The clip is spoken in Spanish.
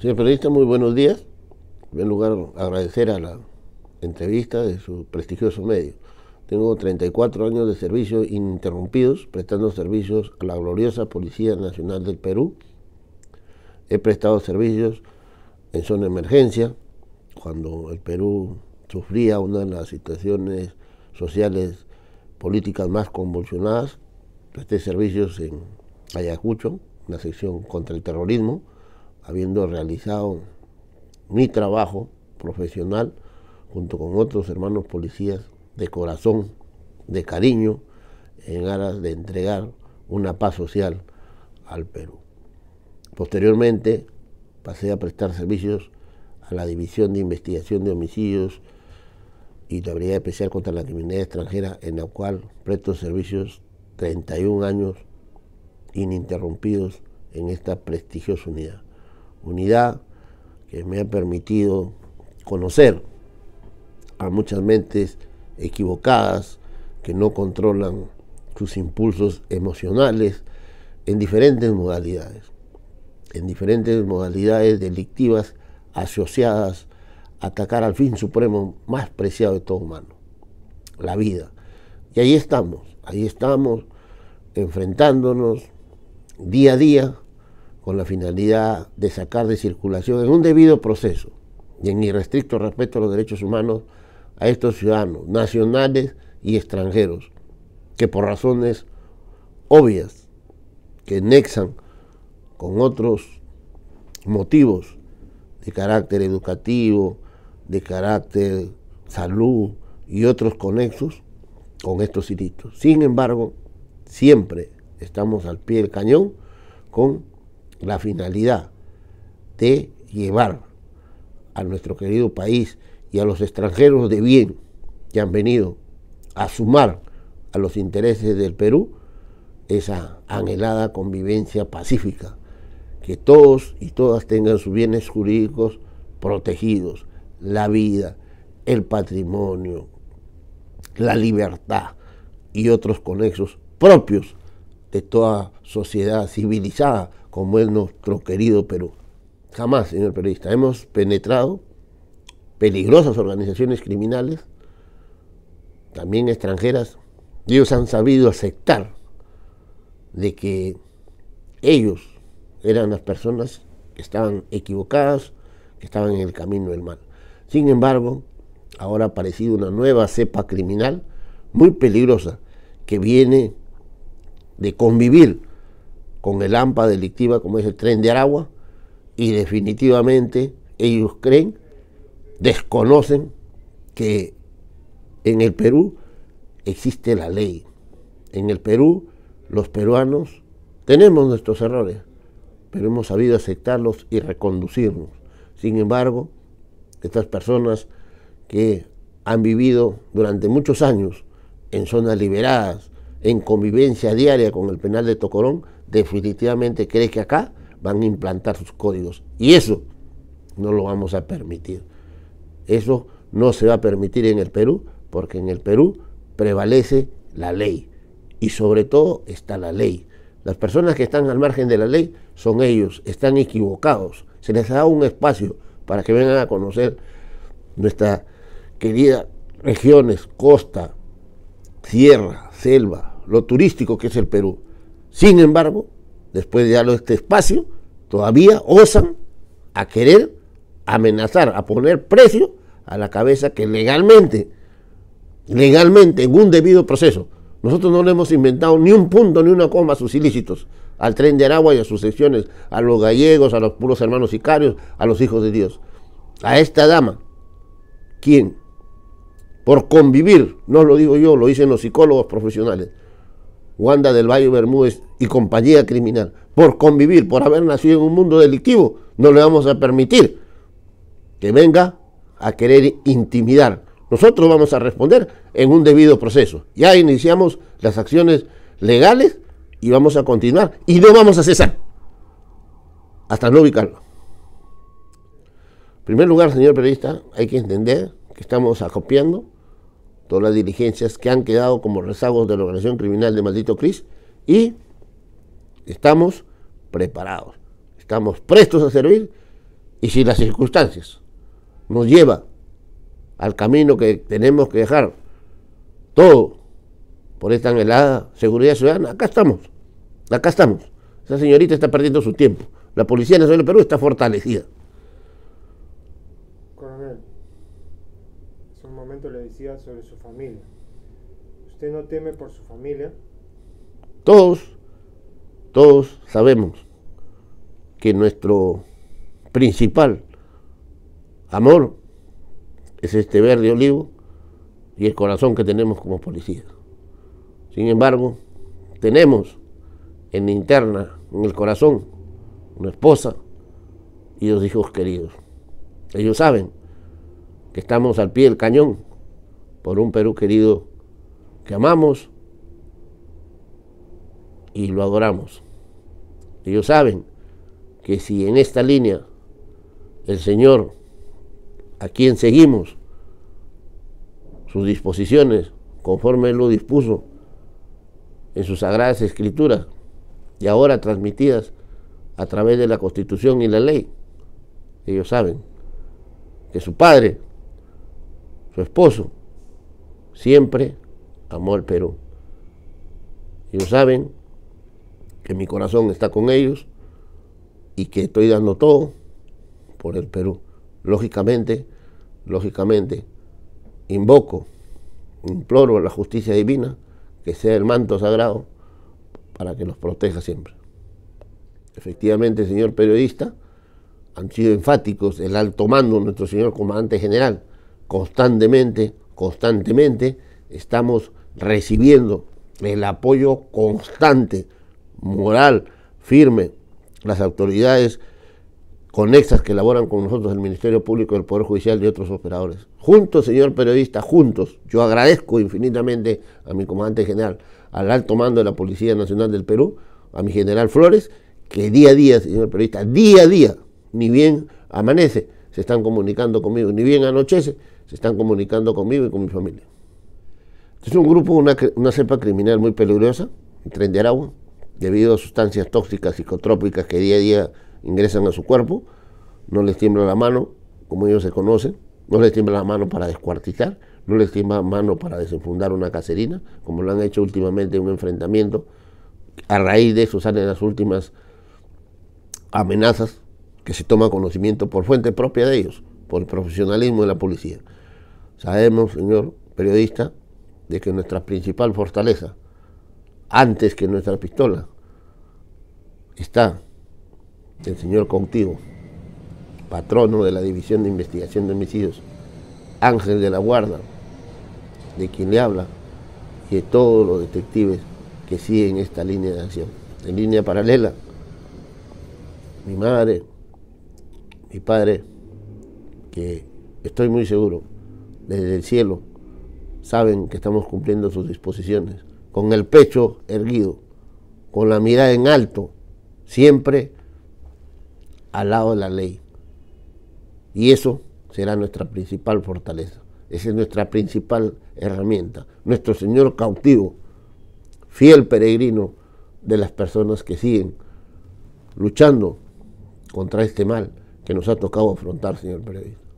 Señor periodista, muy buenos días. En primer lugar, agradecer a la entrevista de su prestigioso medio. Tengo 34 años de servicio ininterrumpidos, prestando servicios a la gloriosa Policía Nacional del Perú. He prestado servicios en zona de emergencia, cuando el Perú sufría una de las situaciones sociales, políticas más convulsionadas. Presté servicios en Ayacucho, la sección contra el terrorismo habiendo realizado mi trabajo profesional junto con otros hermanos policías de corazón, de cariño, en aras de entregar una paz social al Perú. Posteriormente pasé a prestar servicios a la División de Investigación de Homicidios y la Especial contra la Criminalidad Extranjera, en la cual presto servicios 31 años ininterrumpidos en esta prestigiosa unidad unidad que me ha permitido conocer a muchas mentes equivocadas que no controlan sus impulsos emocionales en diferentes modalidades, en diferentes modalidades delictivas asociadas a atacar al fin supremo más preciado de todo humano, la vida. Y ahí estamos, ahí estamos enfrentándonos día a día con la finalidad de sacar de circulación en un debido proceso y en irrestricto respeto a los derechos humanos a estos ciudadanos nacionales y extranjeros que por razones obvias que nexan con otros motivos de carácter educativo, de carácter salud y otros conexos con estos delitos. Sin embargo, siempre estamos al pie del cañón con la finalidad de llevar a nuestro querido país y a los extranjeros de bien que han venido a sumar a los intereses del Perú esa anhelada convivencia pacífica, que todos y todas tengan sus bienes jurídicos protegidos, la vida, el patrimonio, la libertad y otros conexos propios de toda sociedad civilizada como es nuestro querido Perú. Jamás, señor periodista, hemos penetrado peligrosas organizaciones criminales, también extranjeras, ellos han sabido aceptar de que ellos eran las personas que estaban equivocadas, que estaban en el camino del mal. Sin embargo, ahora ha aparecido una nueva cepa criminal muy peligrosa que viene de convivir con el AMPA delictiva como es el tren de Aragua y definitivamente ellos creen, desconocen que en el Perú existe la ley. En el Perú los peruanos tenemos nuestros errores, pero hemos sabido aceptarlos y reconducirnos. Sin embargo, estas personas que han vivido durante muchos años en zonas liberadas, en convivencia diaria con el penal de Tocorón, definitivamente cree que acá van a implantar sus códigos. Y eso no lo vamos a permitir. Eso no se va a permitir en el Perú, porque en el Perú prevalece la ley. Y sobre todo está la ley. Las personas que están al margen de la ley son ellos, están equivocados. Se les da un espacio para que vengan a conocer nuestra querida regiones, costa, sierra, selva, lo turístico que es el Perú. Sin embargo, después de darle este espacio, todavía osan a querer amenazar, a poner precio a la cabeza que legalmente, legalmente, en un debido proceso, nosotros no le hemos inventado ni un punto ni una coma a sus ilícitos, al tren de Aragua y a sus secciones, a los gallegos, a los puros hermanos sicarios, a los hijos de Dios. A esta dama, quien, por convivir, no lo digo yo, lo dicen los psicólogos profesionales, Wanda del Valle Bermúdez y compañía criminal, por convivir, por haber nacido en un mundo delictivo, no le vamos a permitir que venga a querer intimidar. Nosotros vamos a responder en un debido proceso. Ya iniciamos las acciones legales y vamos a continuar y no vamos a cesar hasta no ubicarlo. En primer lugar, señor periodista, hay que entender que estamos acopiando todas las diligencias que han quedado como rezagos de la organización criminal de Maldito Cris y estamos preparados, estamos prestos a servir y si las circunstancias nos lleva al camino que tenemos que dejar todo por esta anhelada seguridad ciudadana, acá estamos, acá estamos. Esa señorita está perdiendo su tiempo. La Policía Nacional del Perú está fortalecida. le decía sobre su familia. ¿Usted no teme por su familia? Todos, todos sabemos que nuestro principal amor es este verde olivo y el corazón que tenemos como policías. Sin embargo, tenemos en interna, en el corazón, una esposa y dos hijos queridos. Ellos saben que estamos al pie del cañón por un Perú querido que amamos y lo adoramos. Ellos saben que si en esta línea el Señor, a quien seguimos, sus disposiciones, conforme Él lo dispuso en sus sagradas escrituras y ahora transmitidas a través de la constitución y la ley, ellos saben que su padre, su esposo, Siempre amó al Perú. Ellos saben que mi corazón está con ellos y que estoy dando todo por el Perú. Lógicamente, lógicamente, invoco, imploro a la justicia divina que sea el manto sagrado para que nos proteja siempre. Efectivamente, señor periodista, han sido enfáticos el alto mando, nuestro señor comandante general, constantemente constantemente, estamos recibiendo el apoyo constante, moral, firme, las autoridades conexas que elaboran con nosotros el Ministerio Público, el Poder Judicial y otros operadores. Juntos, señor periodista, juntos. Yo agradezco infinitamente a mi comandante general, al alto mando de la Policía Nacional del Perú, a mi general Flores, que día a día, señor periodista, día a día, ni bien amanece, se están comunicando conmigo, ni bien anochece, se están comunicando conmigo y con mi familia. Es un grupo, una, cepa criminal muy peligrosa, el tren de Aragua, debido a sustancias tóxicas, psicotrópicas que día a día ingresan a su cuerpo, no les tiembla la mano, como ellos se conocen, no les tiembla la mano para descuartizar, no les tiembla la mano para desenfundar una caserina, como lo han hecho últimamente en un enfrentamiento. A raíz de eso salen las últimas amenazas que se toma conocimiento por fuente propia de ellos, por el profesionalismo de la policía. Sabemos, señor periodista, de que nuestra principal fortaleza, antes que nuestra pistola, está el señor Contigo, patrono de la División de Investigación de Homicidios, Ángel de la Guarda, de quien le habla, y de todos los detectives que siguen esta línea de acción. En línea paralela, mi madre, mi padre, que estoy muy seguro desde el cielo saben que estamos cumpliendo sus disposiciones, con el pecho erguido, con la mirada en alto, siempre al lado de la ley. Y eso será nuestra principal fortaleza, esa es nuestra principal herramienta, nuestro Señor cautivo, fiel peregrino de las personas que siguen luchando contra este mal que nos ha tocado afrontar, señor peregrino.